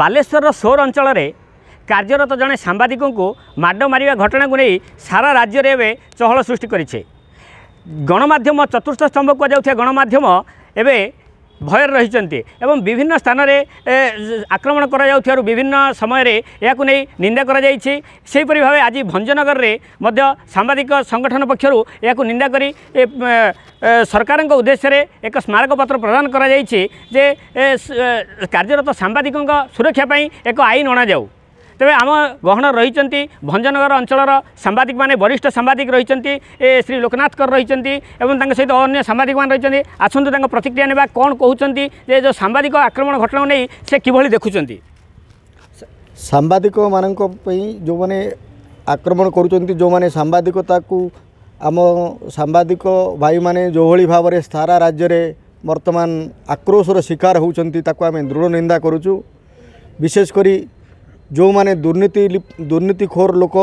ବାଲେଶ୍ୱରର ସୋର ଅଞ୍ଚଳରେ କାର୍ଯ୍ୟରତ ଜଣେ ସାମ୍ବାଦିକଙ୍କୁ ମାଡ଼ ମାରିବା ଘଟଣାକୁ ନେଇ ସାରା ରାଜ୍ୟରେ ଏବେ ଚହଳ ସୃଷ୍ଟି କରିଛି ଗଣମାଧ୍ୟମ ଚତୁର୍ଥ ସ୍ତମ୍ଭ କୁହାଯାଉଥିବା ଗଣମାଧ୍ୟମ ଏବେ ଭୟରେ ରହିଛନ୍ତି ଏବଂ ବିଭିନ୍ନ ସ୍ଥାନରେ ଆକ୍ରମଣ କରାଯାଉଥିବାରୁ ବିଭିନ୍ନ ସମୟରେ ଏହାକୁ ନେଇ ନିନ୍ଦା କରାଯାଇଛି ସେହିପରି ଭାବେ ଆଜି ଭଞ୍ଜନଗରରେ ମଧ୍ୟ ସାମ୍ବାଦିକ ସଂଗଠନ ପକ୍ଷରୁ ଏହାକୁ ନିନ୍ଦା କରି ସରକାରଙ୍କ ଉଦ୍ଦେଶ୍ୟରେ ଏକ ସ୍ମାରକପତ୍ର ପ୍ରଦାନ କରାଯାଇଛି ଯେ କାର୍ଯ୍ୟରତ ସାମ୍ବାଦିକଙ୍କ ସୁରକ୍ଷା ପାଇଁ ଏକ ଆଇନ ଅଣାଯାଉ ତେବେ ଆମ ଗହଣ ରହିଛନ୍ତି ଭଞ୍ଜନଗର ଅଞ୍ଚଳର ସାମ୍ବାଦିକମାନେ ବରିଷ୍ଠ ସାମ୍ବାଦିକ ରହିଛନ୍ତି ଏ ଶ୍ରୀ ଲୋକନାଥକର ରହିଛନ୍ତି ଏବଂ ତାଙ୍କ ସହିତ ଅନ୍ୟ ସାମ୍ବାଦିକମାନେ ରହିଛନ୍ତି ଆସନ୍ତୁ ତାଙ୍କ ପ୍ରତିକ୍ରିୟା ନେବା କ'ଣ କହୁଛନ୍ତି ଯେ ଯେଉଁ ସାମ୍ବାଦିକ ଆକ୍ରମଣ ଘଟଣାକୁ ନେଇ ସେ କିଭଳି ଦେଖୁଛନ୍ତି ସାମ୍ବାଦିକମାନଙ୍କ ପାଇଁ ଯେଉଁମାନେ ଆକ୍ରମଣ କରୁଛନ୍ତି ଯେଉଁମାନେ ସାମ୍ବାଦିକତାକୁ ଆମ ସାମ୍ବାଦିକ ଭାଇମାନେ ଯେଉଁଭଳି ଭାବରେ ସାରା ରାଜ୍ୟରେ ବର୍ତ୍ତମାନ ଆକ୍ରୋଶର ଶିକାର ହେଉଛନ୍ତି ତାକୁ ଆମେ ଦୃଢ଼ ନିନ୍ଦା କରୁଛୁ ବିଶେଷ କରି ଯେଉଁମାନେ ଦୁର୍ନୀତି ଦୁର୍ନୀତିଖୋର ଲୋକ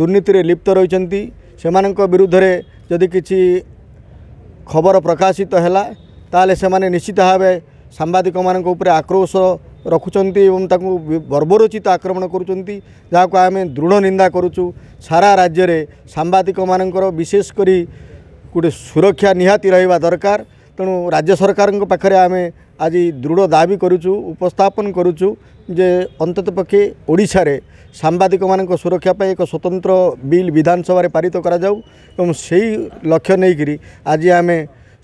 ଦୁର୍ନୀତିରେ ଲିପ୍ତ ରହିଛନ୍ତି ସେମାନଙ୍କ ବିରୁଦ୍ଧରେ ଯଦି କିଛି ଖବର ପ୍ରକାଶିତ ହେଲା ତାହେଲେ ସେମାନେ ନିଶ୍ଚିତ ଭାବେ ସାମ୍ବାଦିକମାନଙ୍କ ଉପରେ ଆକ୍ରୋଶ ରଖୁଛନ୍ତି ଏବଂ ତାଙ୍କୁ ବର୍ବରୋଚିତ ଆକ୍ରମଣ କରୁଛନ୍ତି ଯାହାକୁ ଆମେ ଦୃଢ଼ ନିନ୍ଦା କରୁଛୁ ସାରା ରାଜ୍ୟରେ ସାମ୍ବାଦିକମାନଙ୍କର ବିଶେଷ କରି ଗୋଟେ ସୁରକ୍ଷା ନିହାତି ରହିବା ଦରକାର ତେଣୁ ରାଜ୍ୟ ସରକାରଙ୍କ ପାଖରେ ଆମେ ଆଜି ଦୃଢ଼ ଦାବି କରୁଛୁ ଉପସ୍ଥାପନ କରୁଛୁ ଯେ ଅନ୍ତତ ପକ୍ଷେ ଓଡ଼ିଶାରେ ସାମ୍ବାଦିକମାନଙ୍କ ସୁରକ୍ଷା ପାଇଁ ଏକ ସ୍ୱତନ୍ତ୍ର ବିଲ୍ ବିଧାନସଭାରେ ପାରିତ କରାଯାଉ ଏବଂ ସେହି ଲକ୍ଷ୍ୟ ନେଇକରି ଆଜି ଆମେ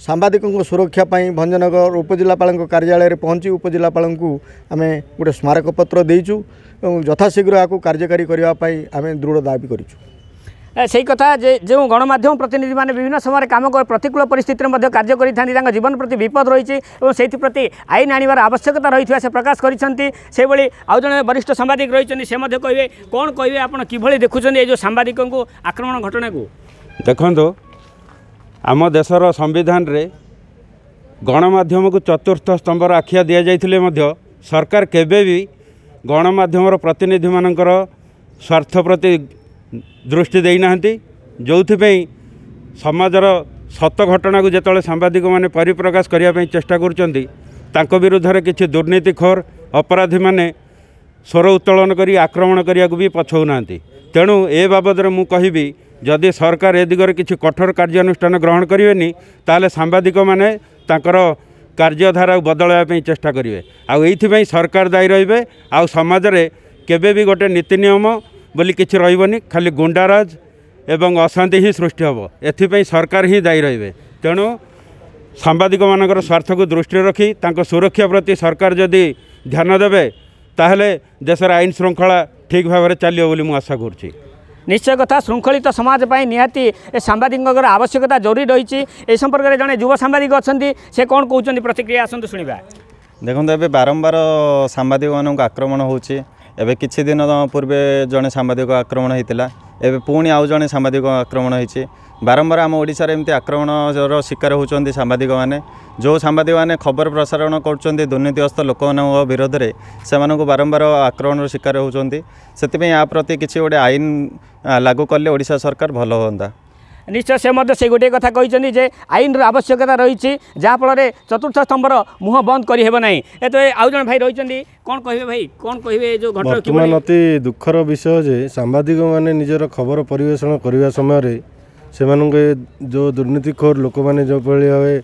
ସାମ୍ବାଦିକଙ୍କ ସୁରକ୍ଷା ପାଇଁ ଭଞ୍ଜନଗର ଉପଜିଲ୍ଲାପାଳଙ୍କ କାର୍ଯ୍ୟାଳୟରେ ପହଞ୍ଚି ଉପଜିଲ୍ଲାପାଳଙ୍କୁ ଆମେ ଗୋଟେ ସ୍ମାରକପତ୍ର ଦେଇଛୁ ଏବଂ ଯଥାଶୀଘ୍ର ଏହାକୁ କାର୍ଯ୍ୟକାରୀ କରିବା ପାଇଁ ଆମେ ଦୃଢ଼ ଦାବି କରିଛୁ ସେଇ କଥା ଯେ ଯେଉଁ ଗଣମାଧ୍ୟମ ପ୍ରତିନିଧିମାନେ ବିଭିନ୍ନ ସମୟରେ କାମ କରି ପ୍ରତିକୂଳ ପରିସ୍ଥିତିରେ ମଧ୍ୟ କାର୍ଯ୍ୟ କରିଥାନ୍ତି ତାଙ୍କ ଜୀବନ ପ୍ରତି ବିପଦ ରହିଛି ଏବଂ ସେଥିପ୍ରତି ଆଇନ ଆଣିବାର ଆବଶ୍ୟକତା ରହିଥିବା ସେ ପ୍ରକାଶ କରିଛନ୍ତି ସେଭଳି ଆଉ ଜଣେ ବରିଷ୍ଠ ସାମ୍ବାଦିକ ରହିଛନ୍ତି ସେ ମଧ୍ୟ କହିବେ କ'ଣ କହିବେ ଆପଣ କିଭଳି ଦେଖୁଛନ୍ତି ଏଇ ଯେଉଁ ସାମ୍ବାଦିକଙ୍କୁ ଆକ୍ରମଣ ଘଟଣାକୁ ଦେଖନ୍ତୁ ଆମ ଦେଶର ସମ୍ବିଧାନରେ ଗଣମାଧ୍ୟମକୁ ଚତୁର୍ଥ ସ୍ତମ୍ଭର ଆଖିଆ ଦିଆଯାଇଥିଲେ ମଧ୍ୟ ସରକାର କେବେ ବି ଗଣମାଧ୍ୟମର ପ୍ରତିନିଧିମାନଙ୍କର ସ୍ୱାର୍ଥ ପ୍ରତି ଦୃଷ୍ଟି ଦେଇନାହାନ୍ତି ଯେଉଁଥିପାଇଁ ସମାଜର ସତ ଘଟଣାକୁ ଯେତେବେଳେ ସାମ୍ବାଦିକମାନେ ପରିପ୍ରକାଶ କରିବା ପାଇଁ ଚେଷ୍ଟା କରୁଛନ୍ତି ତାଙ୍କ ବିରୁଦ୍ଧରେ କିଛି ଦୁର୍ନୀତିଖୋର ଅପରାଧୀମାନେ ସ୍ୱର ଉତ୍ତୋଳନ କରି ଆକ୍ରମଣ କରିବାକୁ ବି ପଛଉନାହାନ୍ତି ତେଣୁ ଏ ବାବଦରେ ମୁଁ କହିବି ଯଦି ସରକାର ଏ ଦିଗରେ କିଛି କଠୋର କାର୍ଯ୍ୟାନୁଷ୍ଠାନ ଗ୍ରହଣ କରିବେନି ତାହେଲେ ସାମ୍ବାଦିକମାନେ ତାଙ୍କର କାର୍ଯ୍ୟଧାରାକୁ ବଦଳାଇବା ପାଇଁ ଚେଷ୍ଟା କରିବେ ଆଉ ଏଇଥିପାଇଁ ସରକାର ଦାୟୀ ରହିବେ ଆଉ ସମାଜରେ କେବେ ବି ଗୋଟେ ନୀତି ନିୟମ ବୋଲି କିଛି ରହିବନି ଖାଲି ଗୁଣ୍ଡାରାଜ ଏବଂ ଅଶାନ୍ତି ହିଁ ସୃଷ୍ଟି ହେବ ଏଥିପାଇଁ ସରକାର ହିଁ ଦାୟୀ ରହିବେ ତେଣୁ ସାମ୍ବାଦିକମାନଙ୍କର ସ୍ୱାର୍ଥକୁ ଦୃଷ୍ଟିରେ ରଖି ତାଙ୍କ ସୁରକ୍ଷା ପ୍ରତି ସରକାର ଯଦି ଧ୍ୟାନ ଦେବେ ତାହେଲେ ଦେଶର ଆଇନ ଶୃଙ୍ଖଳା ଠିକ୍ ଭାବରେ ଚାଲିବ ବୋଲି ମୁଁ ଆଶା କରୁଛି নিশ্চয় কথা শৃঙ্খলিত সমাজ পাই নিহতি এ সাংবাদিকর আবশ্যকতা জরুরি রয়েছে এই সম্পর্কে জন যুব সাংবাদিক অনেক সে কম কৌন প্রতিক্রিয়া আসন্তু শুণবা দেখুন এবে বারম্বার সাংবাদিক মানুষ আক্রমণ হচ্ছে ଏବେ କିଛି ଦିନ ପୂର୍ବେ ଜଣେ ସାମ୍ବାଦିକ ଆକ୍ରମଣ ହୋଇଥିଲା ଏବେ ପୁଣି ଆଉ ଜଣେ ସାମ୍ବାଦିକ ଆକ୍ରମଣ ହୋଇଛି ବାରମ୍ବାର ଆମ ଓଡ଼ିଶାରେ ଏମିତି ଆକ୍ରମଣର ଶିକାର ହେଉଛନ୍ତି ସାମ୍ବାଦିକମାନେ ଯେଉଁ ସାମ୍ବାଦିକମାନେ ଖବର ପ୍ରସାରଣ କରୁଛନ୍ତି ଦୁର୍ନୀତିଗ୍ରସ୍ତ ଲୋକମାନଙ୍କ ବିରୋଧରେ ସେମାନଙ୍କୁ ବାରମ୍ବାର ଆକ୍ରମଣର ଶିକାର ହେଉଛନ୍ତି ସେଥିପାଇଁ ୟା ପ୍ରତି କିଛି ଗୋଟେ ଆଇନ ଲାଗୁ କଲେ ଓଡ଼ିଶା ସରକାର ଭଲ ହୁଅନ୍ତା ନିଶ୍ଚୟ ସେ ମଧ୍ୟ ସେ ଗୋଟିଏ କଥା କହିଛନ୍ତି ଯେ ଆଇନର ଆବଶ୍ୟକତା ରହିଛି ଯାହାଫଳରେ ଚତୁର୍ଥ ସ୍ତମ୍ଭର ମୁହଁ ବନ୍ଦ କରିହେବ ନାହିଁ ଏତେ ଆଉ ଜଣେ ଭାଇ ରହିଛନ୍ତି କ'ଣ କହିବେ ଭାଇ କ'ଣ କହିବେ ଏ ଯେଉଁ ଘଟଣା ବର୍ତ୍ତମାନ ଅତି ଦୁଃଖର ବିଷୟ ଯେ ସାମ୍ବାଦିକମାନେ ନିଜର ଖବର ପରିବେଷଣ କରିବା ସମୟରେ ସେମାନଙ୍କୁ ଯେଉଁ ଦୁର୍ନୀତିଖୋର ଲୋକମାନେ ଯେଉଁଭଳି ଭାବେ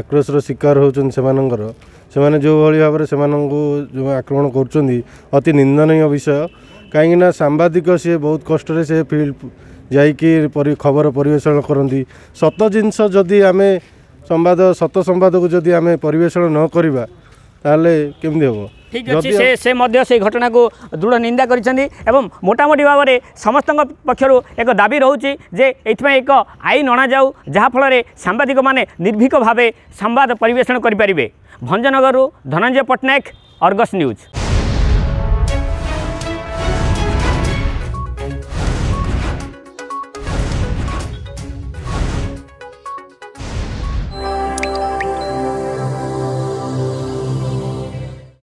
ଆକ୍ରୋଶର ଶିକାର ହେଉଛନ୍ତି ସେମାନଙ୍କର ସେମାନେ ଯେଉଁଭଳି ଭାବରେ ସେମାନଙ୍କୁ ଯେଉଁ ଆକ୍ରମଣ କରୁଛନ୍ତି ଅତି ନିନ୍ଦନୀୟ ବିଷୟ କାହିଁକିନା ସାମ୍ବାଦିକ ସିଏ ବହୁତ କଷ୍ଟରେ ସେ ଫିଲ୍ଡ ଯାଇକି ଖବର ପରିବେଷଣ କରନ୍ତି ସତ ଜିନିଷ ଯଦି ଆମେ ସମ୍ବାଦ ସତ ସମ୍ବାଦକୁ ଯଦି ଆମେ ପରିବେଷଣ ନ କରିବା ତାହେଲେ କେମିତି ହେବ ସେ ସେ ମଧ୍ୟ ସେଇ ଘଟଣାକୁ ଦୃଢ଼ ନିନ୍ଦା କରିଛନ୍ତି ଏବଂ ମୋଟାମୋଟି ଭାବରେ ସମସ୍ତଙ୍କ ପକ୍ଷରୁ ଏକ ଦାବି ରହୁଛି ଯେ ଏଥିପାଇଁ ଏକ ଆଇନ ଅଣାଯାଉ ଯାହାଫଳରେ ସାମ୍ବାଦିକମାନେ ନିର୍ଭୀକ ଭାବେ ସମ୍ବାଦ ପରିବେଷଣ କରିପାରିବେ ଭଞ୍ଜନଗରରୁ ଧନଞ୍ଜୟ ପଟ୍ଟନାୟକ ଅର୍ଗସ୍ ନ୍ୟୁଜ୍